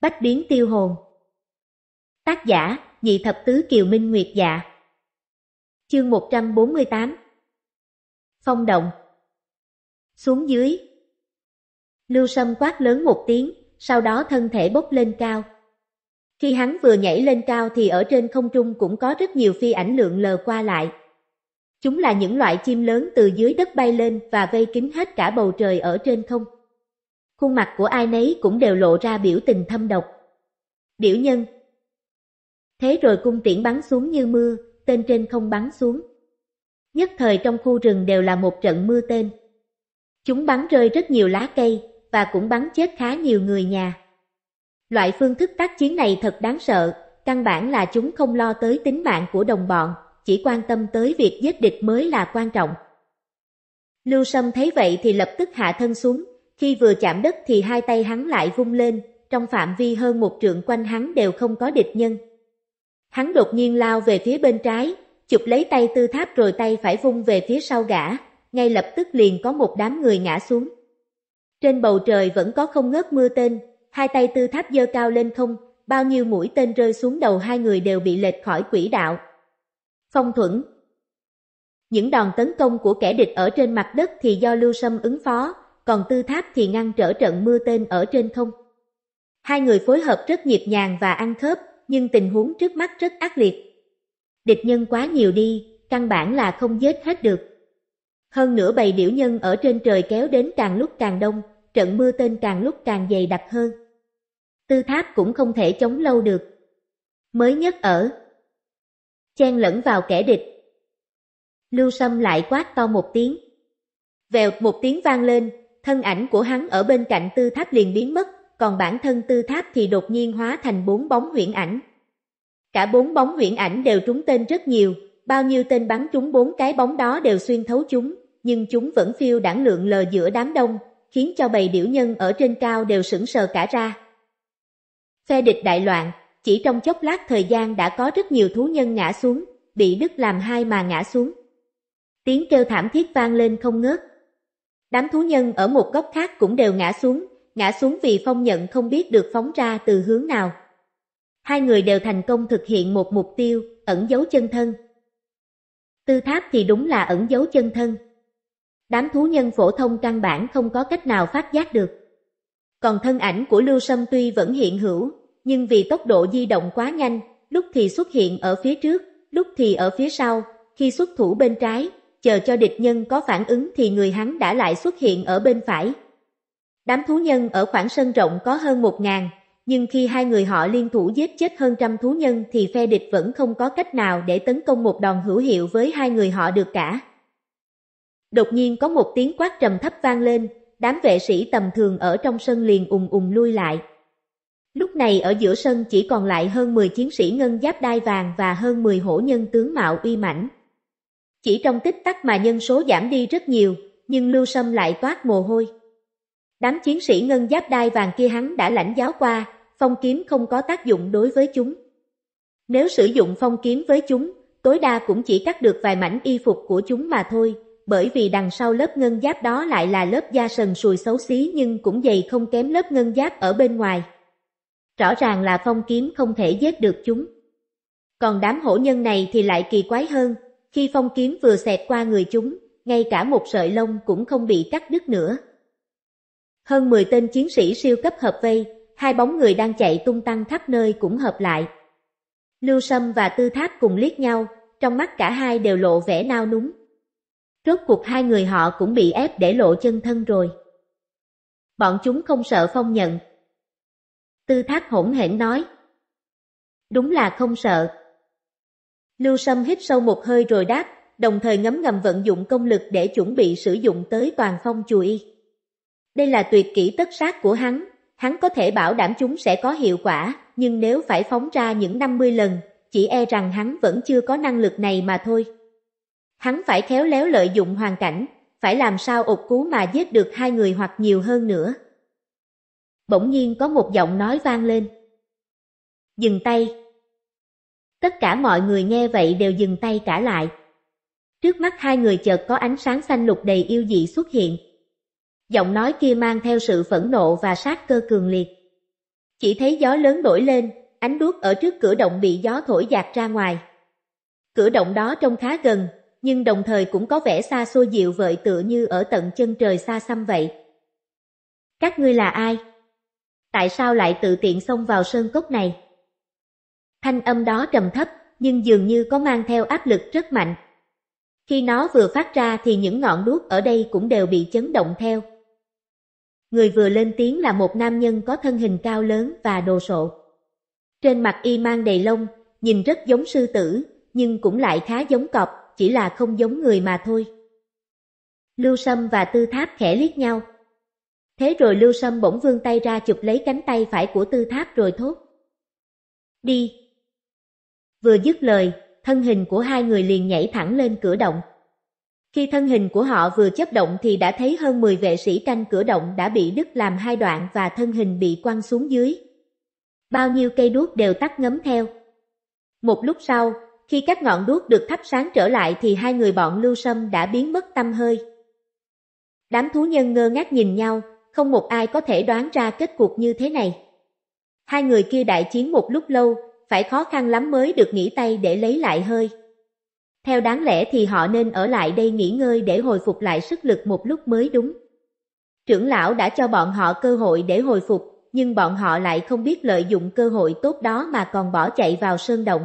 Bách biến tiêu hồn Tác giả, nhị thập tứ Kiều Minh Nguyệt Dạ Chương 148 Phong động Xuống dưới Lưu Sâm quát lớn một tiếng, sau đó thân thể bốc lên cao. Khi hắn vừa nhảy lên cao thì ở trên không trung cũng có rất nhiều phi ảnh lượng lờ qua lại. Chúng là những loại chim lớn từ dưới đất bay lên và vây kín hết cả bầu trời ở trên không. Khuôn mặt của ai nấy cũng đều lộ ra biểu tình thâm độc. Điểu nhân Thế rồi cung tiễn bắn xuống như mưa, tên trên không bắn xuống. Nhất thời trong khu rừng đều là một trận mưa tên. Chúng bắn rơi rất nhiều lá cây, và cũng bắn chết khá nhiều người nhà. Loại phương thức tác chiến này thật đáng sợ, căn bản là chúng không lo tới tính mạng của đồng bọn, chỉ quan tâm tới việc giết địch mới là quan trọng. Lưu Sâm thấy vậy thì lập tức hạ thân xuống, khi vừa chạm đất thì hai tay hắn lại vung lên, trong phạm vi hơn một trượng quanh hắn đều không có địch nhân. Hắn đột nhiên lao về phía bên trái, chụp lấy tay tư tháp rồi tay phải vung về phía sau gã, ngay lập tức liền có một đám người ngã xuống. Trên bầu trời vẫn có không ngớt mưa tên, hai tay tư tháp dơ cao lên không, bao nhiêu mũi tên rơi xuống đầu hai người đều bị lệch khỏi quỹ đạo. Phong thuẫn Những đòn tấn công của kẻ địch ở trên mặt đất thì do lưu sâm ứng phó, còn tư tháp thì ngăn trở trận mưa tên ở trên không. Hai người phối hợp rất nhịp nhàng và ăn khớp, nhưng tình huống trước mắt rất ác liệt. Địch nhân quá nhiều đi, căn bản là không giết hết được. Hơn nữa bầy điểu nhân ở trên trời kéo đến càng lúc càng đông, trận mưa tên càng lúc càng dày đặc hơn. Tư tháp cũng không thể chống lâu được. Mới nhất ở. Chen lẫn vào kẻ địch. Lưu Sâm lại quát to một tiếng. Vèo một tiếng vang lên, thân ảnh của hắn ở bên cạnh tư tháp liền biến mất, còn bản thân tư tháp thì đột nhiên hóa thành bốn bóng huyễn ảnh. Cả bốn bóng huyễn ảnh đều trúng tên rất nhiều, bao nhiêu tên bắn trúng bốn cái bóng đó đều xuyên thấu chúng, nhưng chúng vẫn phiêu đảng lượng lờ giữa đám đông, khiến cho bầy điểu nhân ở trên cao đều sững sờ cả ra. Phe địch đại loạn, chỉ trong chốc lát thời gian đã có rất nhiều thú nhân ngã xuống, bị đứt làm hai mà ngã xuống. Tiếng kêu thảm thiết vang lên không ngớt, Đám thú nhân ở một góc khác cũng đều ngã xuống, ngã xuống vì phong nhận không biết được phóng ra từ hướng nào. Hai người đều thành công thực hiện một mục tiêu, ẩn giấu chân thân. Tư tháp thì đúng là ẩn giấu chân thân. Đám thú nhân phổ thông căn bản không có cách nào phát giác được. Còn thân ảnh của Lưu Sâm tuy vẫn hiện hữu, nhưng vì tốc độ di động quá nhanh, lúc thì xuất hiện ở phía trước, lúc thì ở phía sau, khi xuất thủ bên trái, chờ cho địch nhân có phản ứng thì người hắn đã lại xuất hiện ở bên phải. Đám thú nhân ở khoảng sân rộng có hơn một ngàn, nhưng khi hai người họ liên thủ giết chết hơn trăm thú nhân thì phe địch vẫn không có cách nào để tấn công một đòn hữu hiệu với hai người họ được cả. Đột nhiên có một tiếng quát trầm thấp vang lên, đám vệ sĩ tầm thường ở trong sân liền ùng ùng lui lại. Lúc này ở giữa sân chỉ còn lại hơn 10 chiến sĩ ngân giáp đai vàng và hơn 10 hổ nhân tướng mạo uy mãnh. Chỉ trong tích tắc mà nhân số giảm đi rất nhiều, nhưng Lưu Sâm lại toát mồ hôi. Đám chiến sĩ ngân giáp đai vàng kia hắn đã lãnh giáo qua, phong kiếm không có tác dụng đối với chúng. Nếu sử dụng phong kiếm với chúng, tối đa cũng chỉ cắt được vài mảnh y phục của chúng mà thôi, bởi vì đằng sau lớp ngân giáp đó lại là lớp da sần sùi xấu xí nhưng cũng dày không kém lớp ngân giáp ở bên ngoài. Rõ ràng là phong kiếm không thể giết được chúng. Còn đám hổ nhân này thì lại kỳ quái hơn, khi phong kiếm vừa xẹt qua người chúng, ngay cả một sợi lông cũng không bị cắt đứt nữa. Hơn 10 tên chiến sĩ siêu cấp hợp vây, hai bóng người đang chạy tung tăng khắp nơi cũng hợp lại. Lưu Sâm và Tư Tháp cùng liếc nhau, trong mắt cả hai đều lộ vẻ nao núng. Rốt cuộc hai người họ cũng bị ép để lộ chân thân rồi. Bọn chúng không sợ phong nhận. Tư Tháp hỗn hển nói. Đúng là không sợ, Lưu Sâm hít sâu một hơi rồi đáp, đồng thời ngấm ngầm vận dụng công lực để chuẩn bị sử dụng tới toàn phong chùa y. Đây là tuyệt kỹ tất sát của hắn, hắn có thể bảo đảm chúng sẽ có hiệu quả, nhưng nếu phải phóng ra những 50 lần, chỉ e rằng hắn vẫn chưa có năng lực này mà thôi. Hắn phải khéo léo lợi dụng hoàn cảnh, phải làm sao ột cú mà giết được hai người hoặc nhiều hơn nữa. Bỗng nhiên có một giọng nói vang lên. Dừng tay, Tất cả mọi người nghe vậy đều dừng tay cả lại. Trước mắt hai người chợt có ánh sáng xanh lục đầy yêu dị xuất hiện. Giọng nói kia mang theo sự phẫn nộ và sát cơ cường liệt. Chỉ thấy gió lớn nổi lên, ánh đuốc ở trước cửa động bị gió thổi dạt ra ngoài. Cửa động đó trông khá gần, nhưng đồng thời cũng có vẻ xa xôi dịu vợi tựa như ở tận chân trời xa xăm vậy. Các ngươi là ai? Tại sao lại tự tiện xông vào sơn cốc này? Thanh âm đó trầm thấp, nhưng dường như có mang theo áp lực rất mạnh. Khi nó vừa phát ra thì những ngọn đuốc ở đây cũng đều bị chấn động theo. Người vừa lên tiếng là một nam nhân có thân hình cao lớn và đồ sộ. Trên mặt y mang đầy lông, nhìn rất giống sư tử, nhưng cũng lại khá giống cọp, chỉ là không giống người mà thôi. Lưu Sâm và Tư Tháp khẽ liếc nhau. Thế rồi Lưu Sâm bỗng vươn tay ra chụp lấy cánh tay phải của Tư Tháp rồi thốt. Đi, Vừa dứt lời, thân hình của hai người liền nhảy thẳng lên cửa động. Khi thân hình của họ vừa chấp động thì đã thấy hơn 10 vệ sĩ canh cửa động đã bị đứt làm hai đoạn và thân hình bị quăng xuống dưới. Bao nhiêu cây đuốc đều tắt ngấm theo. Một lúc sau, khi các ngọn đuốc được thắp sáng trở lại thì hai người bọn lưu sâm đã biến mất tâm hơi. Đám thú nhân ngơ ngác nhìn nhau, không một ai có thể đoán ra kết cục như thế này. Hai người kia đại chiến một lúc lâu, phải khó khăn lắm mới được nghỉ tay để lấy lại hơi. Theo đáng lẽ thì họ nên ở lại đây nghỉ ngơi để hồi phục lại sức lực một lúc mới đúng. Trưởng lão đã cho bọn họ cơ hội để hồi phục, nhưng bọn họ lại không biết lợi dụng cơ hội tốt đó mà còn bỏ chạy vào sơn động.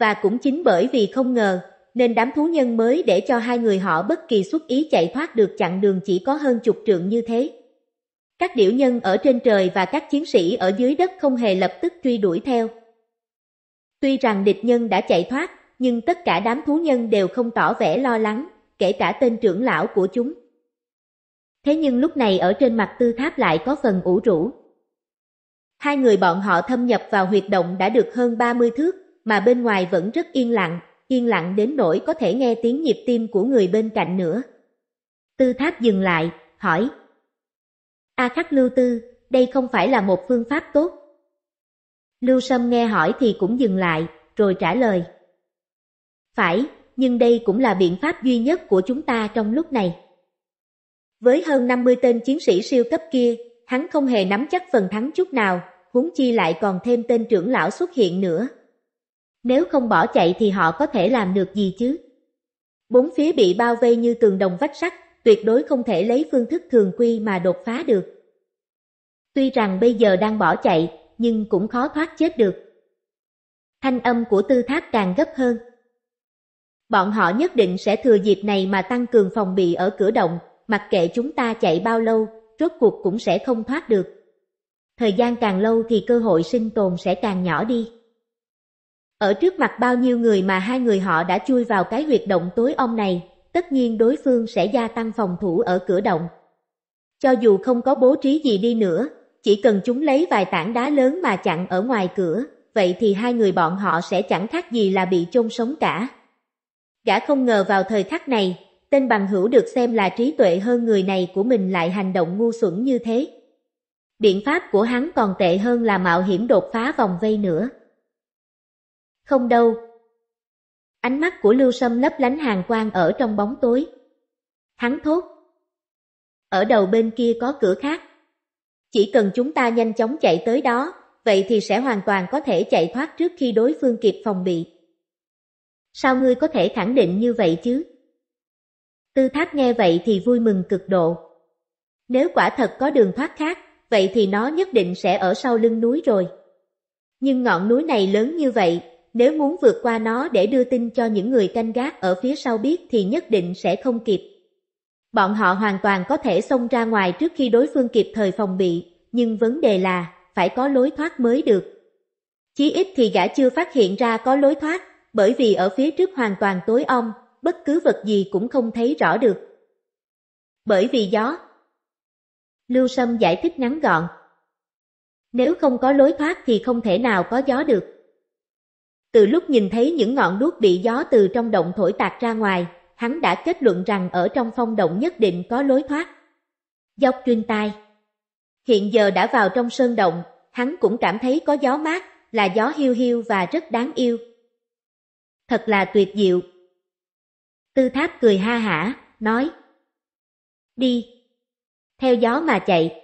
Và cũng chính bởi vì không ngờ, nên đám thú nhân mới để cho hai người họ bất kỳ xuất ý chạy thoát được chặng đường chỉ có hơn chục trượng như thế. Các điểu nhân ở trên trời và các chiến sĩ ở dưới đất không hề lập tức truy đuổi theo, Tuy rằng địch nhân đã chạy thoát, nhưng tất cả đám thú nhân đều không tỏ vẻ lo lắng, kể cả tên trưởng lão của chúng. Thế nhưng lúc này ở trên mặt tư tháp lại có phần ủ rũ. Hai người bọn họ thâm nhập vào huyệt động đã được hơn 30 thước, mà bên ngoài vẫn rất yên lặng, yên lặng đến nỗi có thể nghe tiếng nhịp tim của người bên cạnh nữa. Tư tháp dừng lại, hỏi. A khắc lưu tư, đây không phải là một phương pháp tốt. Lưu Sâm nghe hỏi thì cũng dừng lại, rồi trả lời. Phải, nhưng đây cũng là biện pháp duy nhất của chúng ta trong lúc này. Với hơn 50 tên chiến sĩ siêu cấp kia, hắn không hề nắm chắc phần thắng chút nào, huống chi lại còn thêm tên trưởng lão xuất hiện nữa. Nếu không bỏ chạy thì họ có thể làm được gì chứ? Bốn phía bị bao vây như tường đồng vách sắt, tuyệt đối không thể lấy phương thức thường quy mà đột phá được. Tuy rằng bây giờ đang bỏ chạy, nhưng cũng khó thoát chết được. Thanh âm của tư tháp càng gấp hơn. Bọn họ nhất định sẽ thừa dịp này mà tăng cường phòng bị ở cửa động, mặc kệ chúng ta chạy bao lâu, rốt cuộc cũng sẽ không thoát được. Thời gian càng lâu thì cơ hội sinh tồn sẽ càng nhỏ đi. Ở trước mặt bao nhiêu người mà hai người họ đã chui vào cái huyệt động tối ông này, tất nhiên đối phương sẽ gia tăng phòng thủ ở cửa động. Cho dù không có bố trí gì đi nữa, chỉ cần chúng lấy vài tảng đá lớn mà chặn ở ngoài cửa, vậy thì hai người bọn họ sẽ chẳng khác gì là bị chôn sống cả. Gã không ngờ vào thời khắc này, tên bằng hữu được xem là trí tuệ hơn người này của mình lại hành động ngu xuẩn như thế. Biện pháp của hắn còn tệ hơn là mạo hiểm đột phá vòng vây nữa. Không đâu. Ánh mắt của Lưu Sâm lấp lánh hàng quang ở trong bóng tối. Hắn thốt. Ở đầu bên kia có cửa khác, chỉ cần chúng ta nhanh chóng chạy tới đó, vậy thì sẽ hoàn toàn có thể chạy thoát trước khi đối phương kịp phòng bị. Sao ngươi có thể khẳng định như vậy chứ? Tư thác nghe vậy thì vui mừng cực độ. Nếu quả thật có đường thoát khác, vậy thì nó nhất định sẽ ở sau lưng núi rồi. Nhưng ngọn núi này lớn như vậy, nếu muốn vượt qua nó để đưa tin cho những người canh gác ở phía sau biết thì nhất định sẽ không kịp. Bọn họ hoàn toàn có thể xông ra ngoài trước khi đối phương kịp thời phòng bị, nhưng vấn đề là phải có lối thoát mới được. Chí ít thì gã chưa phát hiện ra có lối thoát, bởi vì ở phía trước hoàn toàn tối om, bất cứ vật gì cũng không thấy rõ được. Bởi vì gió. Lưu Sâm giải thích ngắn gọn. Nếu không có lối thoát thì không thể nào có gió được. Từ lúc nhìn thấy những ngọn đuốc bị gió từ trong động thổi tạt ra ngoài, hắn đã kết luận rằng ở trong phong động nhất định có lối thoát. Dốc chuyên tai Hiện giờ đã vào trong sơn động, hắn cũng cảm thấy có gió mát, là gió hiu hiu và rất đáng yêu. Thật là tuyệt diệu. Tư tháp cười ha hả, nói Đi Theo gió mà chạy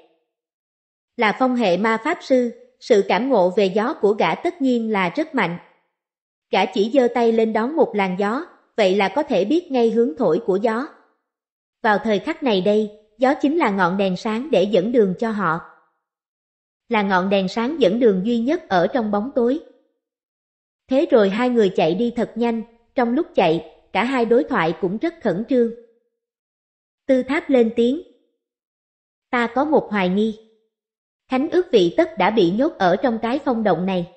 Là phong hệ ma pháp sư, sự cảm ngộ về gió của gã tất nhiên là rất mạnh. Gã chỉ giơ tay lên đón một làn gió, vậy là có thể biết ngay hướng thổi của gió. Vào thời khắc này đây, gió chính là ngọn đèn sáng để dẫn đường cho họ. Là ngọn đèn sáng dẫn đường duy nhất ở trong bóng tối. Thế rồi hai người chạy đi thật nhanh, trong lúc chạy, cả hai đối thoại cũng rất khẩn trương. Tư tháp lên tiếng. Ta có một hoài nghi. Khánh ước vị tất đã bị nhốt ở trong cái phong động này.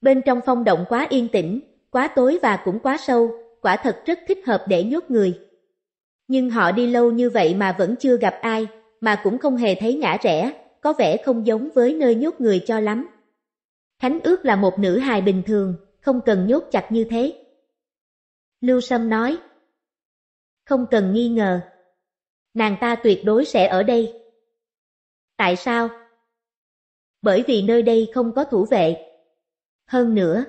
Bên trong phong động quá yên tĩnh, quá tối và cũng quá sâu, quả thật rất thích hợp để nhốt người. Nhưng họ đi lâu như vậy mà vẫn chưa gặp ai, mà cũng không hề thấy ngã rẽ, có vẻ không giống với nơi nhốt người cho lắm. Thánh ước là một nữ hài bình thường, không cần nhốt chặt như thế. Lưu Sâm nói, không cần nghi ngờ, nàng ta tuyệt đối sẽ ở đây. Tại sao? Bởi vì nơi đây không có thủ vệ. Hơn nữa,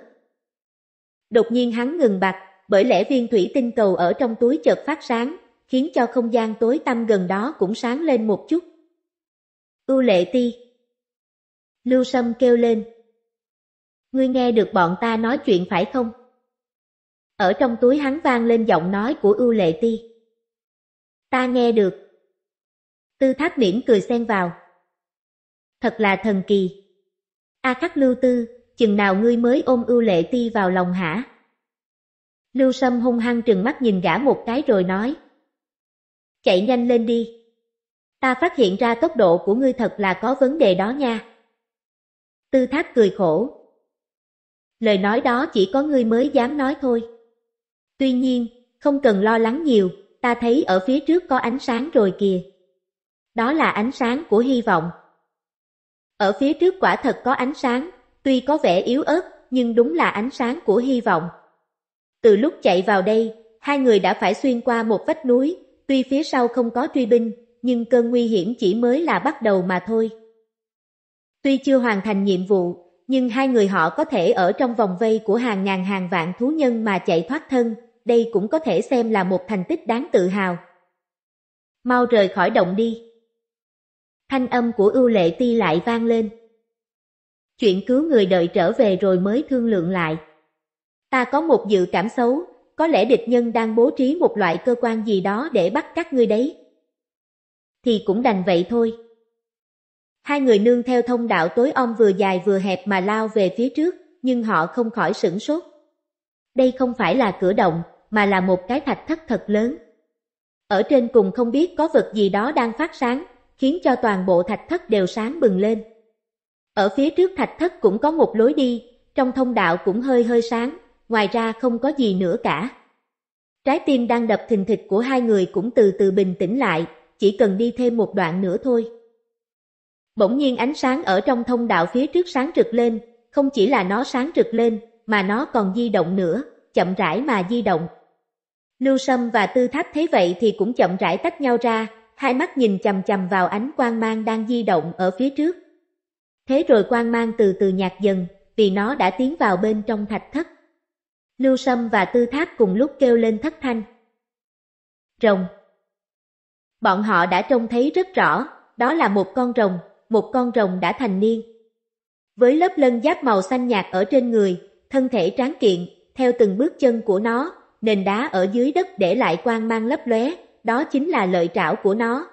Đột nhiên hắn ngừng bặt, bởi lẽ viên thủy tinh cầu ở trong túi chợt phát sáng, khiến cho không gian tối tăm gần đó cũng sáng lên một chút. U lệ ti Lưu Sâm kêu lên Ngươi nghe được bọn ta nói chuyện phải không? Ở trong túi hắn vang lên giọng nói của ưu lệ ti Ta nghe được Tư thác miễn cười xen vào Thật là thần kỳ A khắc lưu tư, chừng nào ngươi mới ôm ưu lệ ti vào lòng hả? Lưu Sâm hung hăng trừng mắt nhìn gã một cái rồi nói. Chạy nhanh lên đi. Ta phát hiện ra tốc độ của ngươi thật là có vấn đề đó nha. Tư thác cười khổ. Lời nói đó chỉ có ngươi mới dám nói thôi. Tuy nhiên, không cần lo lắng nhiều, ta thấy ở phía trước có ánh sáng rồi kìa. Đó là ánh sáng của hy vọng. Ở phía trước quả thật có ánh sáng, tuy có vẻ yếu ớt, nhưng đúng là ánh sáng của hy vọng. Từ lúc chạy vào đây, hai người đã phải xuyên qua một vách núi, tuy phía sau không có truy binh, nhưng cơn nguy hiểm chỉ mới là bắt đầu mà thôi. Tuy chưa hoàn thành nhiệm vụ, nhưng hai người họ có thể ở trong vòng vây của hàng ngàn hàng vạn thú nhân mà chạy thoát thân, đây cũng có thể xem là một thành tích đáng tự hào. Mau rời khỏi động đi. Thanh âm của ưu lệ ti lại vang lên chuyện cứu người đợi trở về rồi mới thương lượng lại. Ta có một dự cảm xấu, có lẽ địch nhân đang bố trí một loại cơ quan gì đó để bắt các ngươi đấy. Thì cũng đành vậy thôi. Hai người nương theo thông đạo tối om vừa dài vừa hẹp mà lao về phía trước, nhưng họ không khỏi sửng sốt. Đây không phải là cửa động, mà là một cái thạch thất thật lớn. Ở trên cùng không biết có vật gì đó đang phát sáng, khiến cho toàn bộ thạch thất đều sáng bừng lên. Ở phía trước thạch thất cũng có một lối đi, trong thông đạo cũng hơi hơi sáng, ngoài ra không có gì nữa cả. Trái tim đang đập thình thịch của hai người cũng từ từ bình tĩnh lại, chỉ cần đi thêm một đoạn nữa thôi. Bỗng nhiên ánh sáng ở trong thông đạo phía trước sáng rực lên, không chỉ là nó sáng rực lên, mà nó còn di động nữa, chậm rãi mà di động. Lưu Sâm và Tư Tháp thấy vậy thì cũng chậm rãi tách nhau ra, hai mắt nhìn chầm chầm vào ánh quang mang đang di động ở phía trước. Thế rồi quang mang từ từ nhạt dần, vì nó đã tiến vào bên trong thạch thất. Lưu Sâm và Tư tháp cùng lúc kêu lên thất thanh. Rồng Bọn họ đã trông thấy rất rõ, đó là một con rồng, một con rồng đã thành niên. Với lớp lân giáp màu xanh nhạt ở trên người, thân thể tráng kiện, theo từng bước chân của nó, nền đá ở dưới đất để lại quang mang lấp lóe, đó chính là lợi trảo của nó.